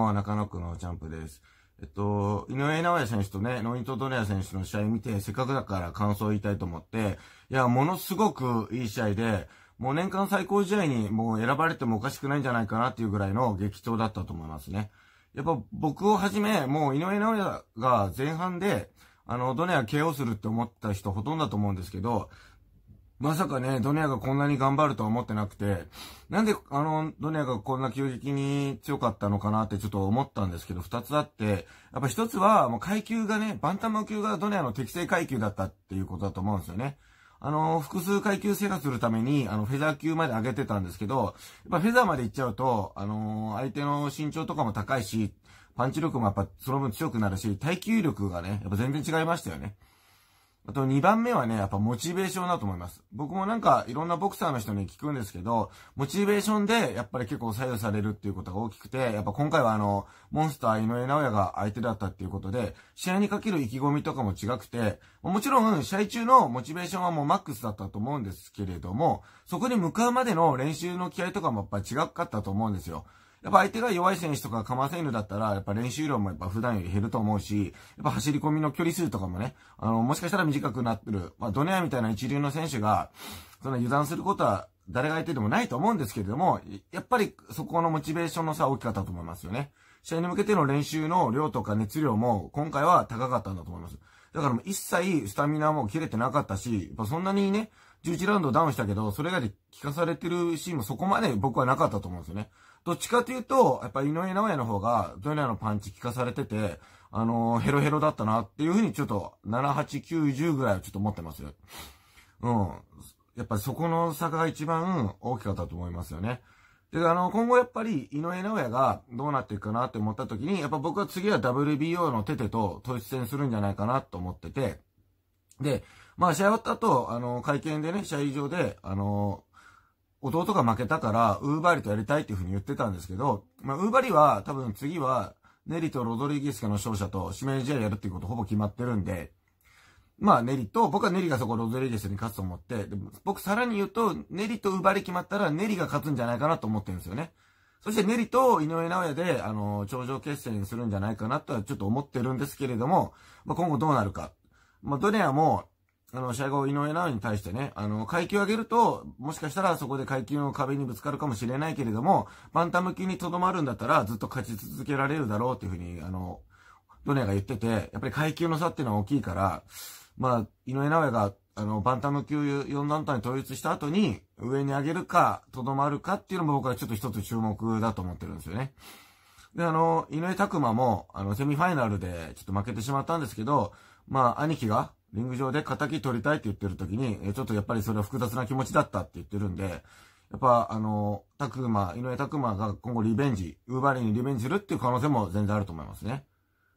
まは中野区のジャンプです。えっと、井上尚弥選手とね、ノイト・ドネア選手の試合見て、せっかくだから感想を言いたいと思って、いや、ものすごくいい試合で、もう年間最高試合にもう選ばれてもおかしくないんじゃないかなっていうぐらいの激闘だったと思いますね。やっぱ僕をはじめ、もう井上尚弥が前半で、あの、ドネア KO するって思った人ほとんどだと思うんですけど、まさかね、ドネアがこんなに頑張るとは思ってなくて、なんで、あの、ドネアがこんな急激に強かったのかなってちょっと思ったんですけど、二つあって、やっぱ一つは、もう階級がね、バンタム級がドネアの適正階級だったっていうことだと思うんですよね。あの、複数階級制覇するために、あの、フェザー級まで上げてたんですけど、やっぱフェザーまで行っちゃうと、あの相手の身長とかも高いし、パンチ力もやっぱその分強くなるし、耐久力がね、やっぱ全然違いましたよね。あと2番目はね、やっぱモチベーションだと思います。僕もなんかいろんなボクサーの人に聞くんですけど、モチベーションでやっぱり結構左右されるっていうことが大きくて、やっぱ今回はあの、モンスター井上直也が相手だったっていうことで、試合にかける意気込みとかも違くて、もちろん試合中のモチベーションはもうマックスだったと思うんですけれども、そこに向かうまでの練習の気合とかもやっぱ違かったと思うんですよ。やっぱ相手が弱い選手とかかませんだったら、やっぱ練習量もやっぱ普段より減ると思うし、やっぱ走り込みの距離数とかもね、あの、もしかしたら短くなってる、まあ、ドネアみたいな一流の選手が、その油断することは、誰が相手でもないと思うんですけれども、やっぱりそこのモチベーションの差は大きかったと思いますよね。試合に向けての練習の量とか熱量も今回は高かったんだと思います。だからもう一切スタミナも切れてなかったし、やっぱそんなにね、11ラウンドダウンしたけど、それ以外で聞かされてるシーンもそこまで僕はなかったと思うんですよね。どっちかというと、やっぱ井上直弥の方が、ドニアのパンチ効かされてて、あのー、ヘロヘロだったなっていうふうにちょっと、7、8、9、10ぐらいはちょっと思ってますよ。うん。やっぱりそこの差が一番大きかったと思いますよね。で、あの、今後やっぱり、井上直弥がどうなっていくかなって思った時に、やっぱ僕は次は WBO のテテと統一戦するんじゃないかなと思ってて、で、まあ試合終わった後、あの、会見でね、試合上で、あの、弟が負けたから、ウーバーリとやりたいっていうふうに言ってたんですけど、まあ、ウーバーリは多分次は、ネリとロドリゲスの勝者と指名試合やるっていうことほぼ決まってるんで、まあ、ネリと、僕はネリがそこロドリゲスに勝つと思って、でも僕さらに言うと、ネリとウーバーリ決まったら、ネリが勝つんじゃないかなと思ってるんですよね。そしてネリと井上直弥で、あの、頂上決戦するんじゃないかなとはちょっと思ってるんですけれども、まあ、今後どうなるか。まあ、ドネアも、あの、試合後、井上尚に対してね、あの、階級上げると、もしかしたらそこで階級の壁にぶつかるかもしれないけれども、バンタム級にとどまるんだったら、ずっと勝ち続けられるだろうっていうふうに、あの、ドネが言ってて、やっぱり階級の差っていうのは大きいから、まあ、井上尚弥が、あの、バンタム級4団体に統一した後に、上に上げるか、とどまるかっていうのも僕はちょっと一つ注目だと思ってるんですよね。で、あの、井上拓馬も、あの、セミファイナルでちょっと負けてしまったんですけど、まあ、兄貴が、リング上で仇取りたいって言ってる時に、えちょっとやっぱりそれは複雑な気持ちだったって言ってるんで、やっぱあの、たくま、井上拓馬が今後リベンジ、ウーバーリーにリベンジするっていう可能性も全然あると思いますね。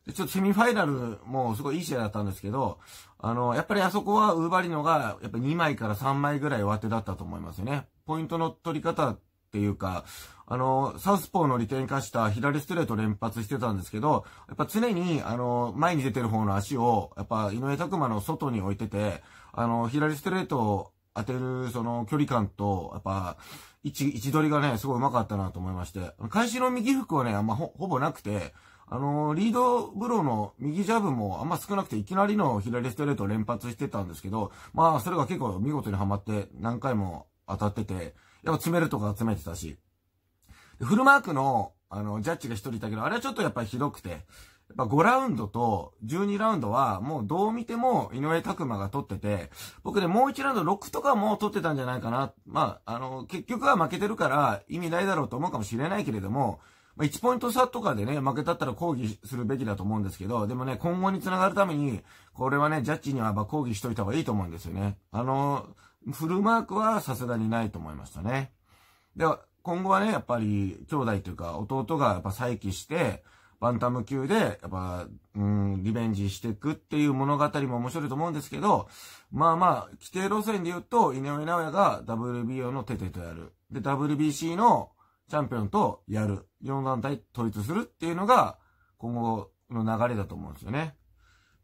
で、ちょっとセミファイナルもすごいいい試合だったんですけど、あの、やっぱりあそこはウーバーリーノが、やっぱ2枚から3枚ぐらい上手だったと思いますよね。ポイントの取り方っていうか、あの、サウスポーの利点化した左ストレート連発してたんですけど、やっぱ常に、あの、前に出てる方の足を、やっぱ井上拓馬の外に置いてて、あの、左ストレートを当てる、その距離感と、やっぱ、位置、位置取りがね、すごい上手かったなと思いまして、開始の右服はね、あんまほぼなくて、あのリードブローの右ジャブもあんま少なくて、いきなりの左ストレートを連発してたんですけど、まあ、それが結構見事にはまって、何回も当たってて、やっぱ詰めるとこ集めてたし。フルマークの、あの、ジャッジが一人いたけど、あれはちょっとやっぱりひどくて、やっぱ5ラウンドと12ラウンドは、もうどう見ても井上拓馬が取ってて、僕でもう1ラウンド6とかも取ってたんじゃないかな。まあ、あの、結局は負けてるから意味ないだろうと思うかもしれないけれども、まあ、1ポイント差とかでね、負けたったら抗議するべきだと思うんですけど、でもね、今後につながるために、これはね、ジャッジにはやっぱ抗議しといた方がいいと思うんですよね。あのフルマークはさすがにないと思いましたね。で、は、今後はね、やっぱり兄弟というか弟がやっぱ再起して、バンタム級で、やっぱ、うん、リベンジしていくっていう物語も面白いと思うんですけど、まあまあ、規定路線で言うと、井上尚弥が WBO のテテとやる。で、WBC のチャンピオンとやる。4団体統一するっていうのが、今後の流れだと思うんですよね。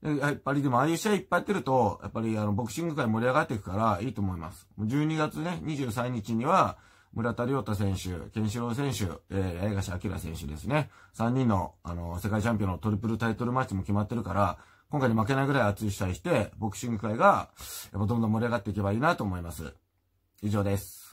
やっぱりでもああいう試合いっぱいやってると、やっぱりあのボクシング界盛り上がっていくからいいと思います。12月ね、23日には、村田亮太選手、ケンシロウ選手、えー、八頭樫明選手ですね。3人の、あの、世界チャンピオンのトリプルタイトルマッチも決まってるから、今回に負けないぐらい熱い試合して、ボクシング界が、どんどん盛り上がっていけばいいなと思います。以上です。